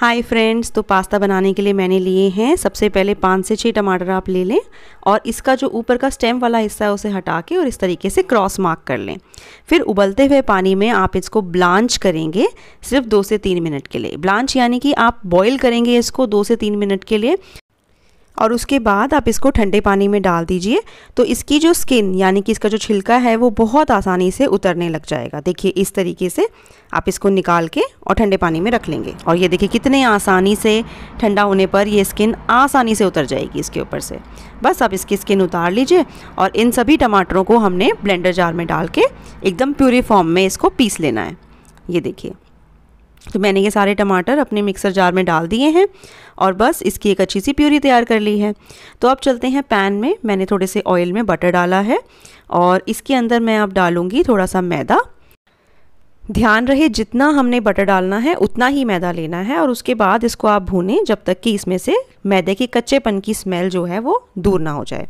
Hi friends तो pasta बनाने के लिए मैंने लिए हैं सबसे पहले पाँच से छः टमाटर आप ले लें और इसका जो ऊपर का स्टेम वाला हिस्सा है उसे हटा के और इस तरीके से क्रॉस मार्क कर लें फिर उबलते हुए पानी में आप इसको ब्लांच करेंगे सिर्फ दो से तीन मिनट के लिए ब्लांच यानी कि आप बॉईल करेंगे इसको दो से तीन मिनट के लिए और उसके बाद आप इसको ठंडे पानी में डाल दीजिए तो इसकी जो स्किन यानी कि इसका जो छिलका है वो बहुत आसानी से उतरने लग जाएगा देखिए इस तरीके से आप इसको निकाल के और ठंडे पानी में रख लेंगे और ये देखिए कितने आसानी से ठंडा होने पर ये स्किन आसानी से उतर जाएगी इसके ऊपर से बस आप इसकी स्किन उतार लीजिए और इन सभी टमाटरों को हमने ब्लेंडर जार में डाल के एकदम प्यूरी फॉर्म में इसको पीस लेना है ये देखिए तो मैंने ये सारे टमाटर अपने मिक्सर जार में डाल दिए हैं और बस इसकी एक अच्छी सी प्यूरी तैयार कर ली है तो अब चलते हैं पैन में मैंने थोड़े से ऑयल में बटर डाला है और इसके अंदर मैं अब डालूँगी थोड़ा सा मैदा ध्यान रहे जितना हमने बटर डालना है उतना ही मैदा लेना है और उसके बाद इसको आप भूनें जब तक कि इसमें से मैदे के कच्चेपन की स्मेल जो है वो दूर ना हो जाए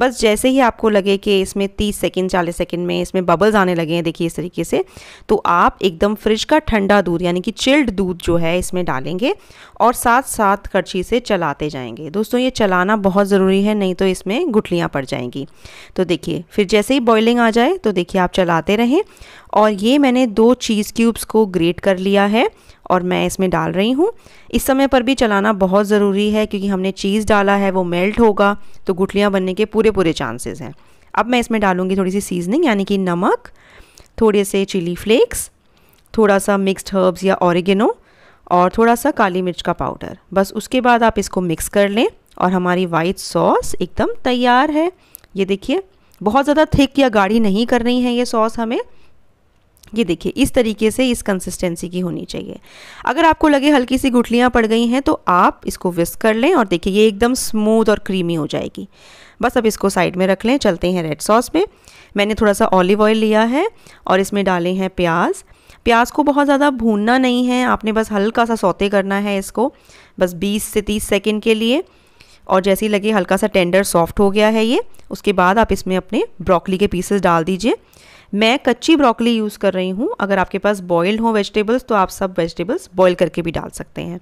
बस जैसे ही आपको लगे कि इसमें 30 सेकंड 40 सेकंड में इसमें बबल्स आने लगे हैं देखिए इस तरीके से तो आप एकदम फ्रिज का ठंडा दूध यानी कि चिल्ड दूध जो है इसमें डालेंगे और साथ साथ करछी से चलाते जाएंगे दोस्तों ये चलाना बहुत ज़रूरी है नहीं तो इसमें गुठलियाँ पड़ जाएंगी तो देखिए फिर जैसे ही बॉयलिंग आ जाए तो देखिए आप चलाते रहें और ये मैंने दो चीज़ क्यूब्स को ग्रेट कर लिया है और मैं इसमें डाल रही हूँ इस समय पर भी चलाना बहुत ज़रूरी है क्योंकि हमने चीज़ डाला है वो मेल्ट होगा तो गुठलियाँ बनने के पूरे पूरे चांसेस हैं अब मैं इसमें डालूँगी थोड़ी सी सीजनिंग यानी कि नमक थोड़े से चिली फ्लेक्स थोड़ा सा मिक्सड हर्ब्स या ऑरिगेनो और थोड़ा सा काली मिर्च का पाउडर बस उसके बाद आप इसको मिक्स कर लें और हमारी वाइट सॉस एकदम तैयार है ये देखिए बहुत ज़्यादा थिक या गाढ़ी नहीं करनी है ये सॉस हमें ये देखिए इस तरीके से इस कंसिस्टेंसी की होनी चाहिए अगर आपको लगे हल्की सी गुठलियाँ पड़ गई हैं तो आप इसको विस्क कर लें और देखिए ये एकदम स्मूथ और क्रीमी हो जाएगी बस अब इसको साइड में रख लें चलते हैं रेड सॉस पे मैंने थोड़ा सा ऑलिव ऑयल लिया है और इसमें डाले हैं प्याज प्याज को बहुत ज़्यादा भूनना नहीं है आपने बस हल्का सा सौते करना है इसको बस 20 से 30 सेकेंड के लिए और जैसे ही लगे हल्का सा टेंडर सॉफ्ट हो गया है ये उसके बाद आप इसमें अपने ब्रोकली के पीसेस डाल दीजिए मैं कच्ची ब्रोकली यूज़ कर रही हूँ अगर आपके पास बॉयल्ड हो वेजिटेबल्स तो आप सब वेजिटेबल्स बॉयल करके भी डाल सकते हैं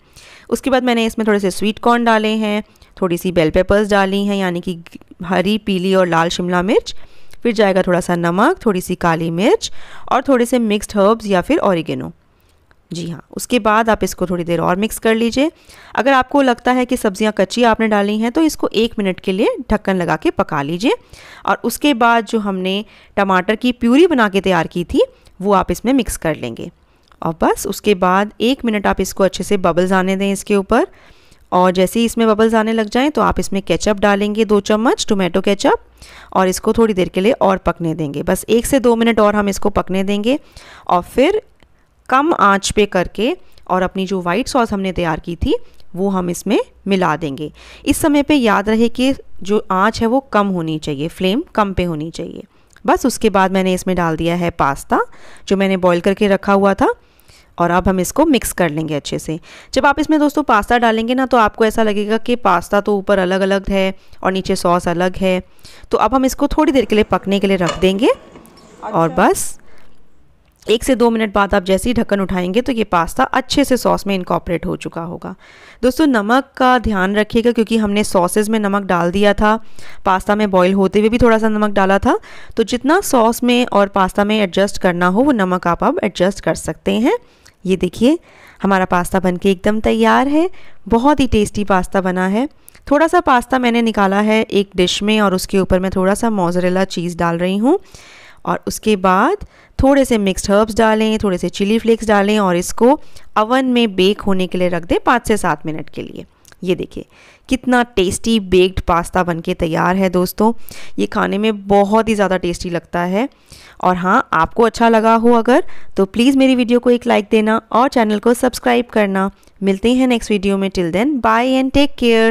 उसके बाद मैंने इसमें थोड़े से स्वीट कॉर्न डाले हैं थोड़ी सी बेल पेपर्स डाली हैं यानी कि हरी पीली और लाल शिमला मिर्च फिर जाएगा थोड़ा सा नमक थोड़ी सी काली मिर्च और थोड़े से मिक्सड हर्ब्स या फिर ऑरिगेनो जी हाँ उसके बाद आप इसको थोड़ी देर और मिक्स कर लीजिए अगर आपको लगता है कि सब्जियाँ कच्ची आपने डाली हैं तो इसको एक मिनट के लिए ढक्कन लगा के पका लीजिए और उसके बाद जो हमने टमाटर की प्यूरी बना के तैयार की थी वो आप इसमें मिक्स कर लेंगे और बस उसके बाद एक मिनट आप इसको अच्छे से बबल्स आने दें इसके ऊपर और जैसे ही इसमें बबल्स आने लग जाएँ तो आप इसमें केचप डालेंगे दो चम्मच टोमेटो केचप और इसको थोड़ी देर के लिए और पकने देंगे बस एक से दो मिनट और हम इसको पकने देंगे और फिर कम आंच पे करके और अपनी जो वाइट सॉस हमने तैयार की थी वो हम इसमें मिला देंगे इस समय पे याद रहे कि जो आंच है वो कम होनी चाहिए फ्लेम कम पे होनी चाहिए बस उसके बाद मैंने इसमें डाल दिया है पास्ता जो मैंने बॉईल करके रखा हुआ था और अब हम इसको मिक्स कर लेंगे अच्छे से जब आप इसमें दोस्तों पास्ता डालेंगे ना तो आपको ऐसा लगेगा कि पास्ता तो ऊपर अलग अलग है और नीचे सॉस अलग है तो अब हम इसको थोड़ी देर के लिए पकने के लिए रख देंगे और अच्छा। बस एक से दो मिनट बाद आप जैसे ही ढक्कन उठाएंगे तो ये पास्ता अच्छे से सॉस में इनकॉपरेट हो चुका होगा दोस्तों नमक का ध्यान रखिएगा क्योंकि हमने सॉसेज में नमक डाल दिया था पास्ता में बॉईल होते हुए भी थोड़ा सा नमक डाला था तो जितना सॉस में और पास्ता में एडजस्ट करना हो वो नमक आप अब एडजस्ट कर सकते हैं ये देखिए हमारा पास्ता बन एकदम तैयार है बहुत ही टेस्टी पास्ता बना है थोड़ा सा पास्ता मैंने निकाला है एक डिश में और उसके ऊपर मैं थोड़ा सा मोजरेला चीज़ डाल रही हूँ और उसके बाद थोड़े से मिक्स्ड हर्ब्स डालें थोड़े से चिली फ्लेक्स डालें और इसको अवन में बेक होने के लिए रख दें पाँच से सात मिनट के लिए ये देखिए कितना टेस्टी बेक्ड पास्ता बनके तैयार है दोस्तों ये खाने में बहुत ही ज़्यादा टेस्टी लगता है और हाँ आपको अच्छा लगा हो अगर तो प्लीज़ मेरी वीडियो को एक लाइक देना और चैनल को सब्सक्राइब करना मिलते हैं नेक्स्ट वीडियो में till then bye and take care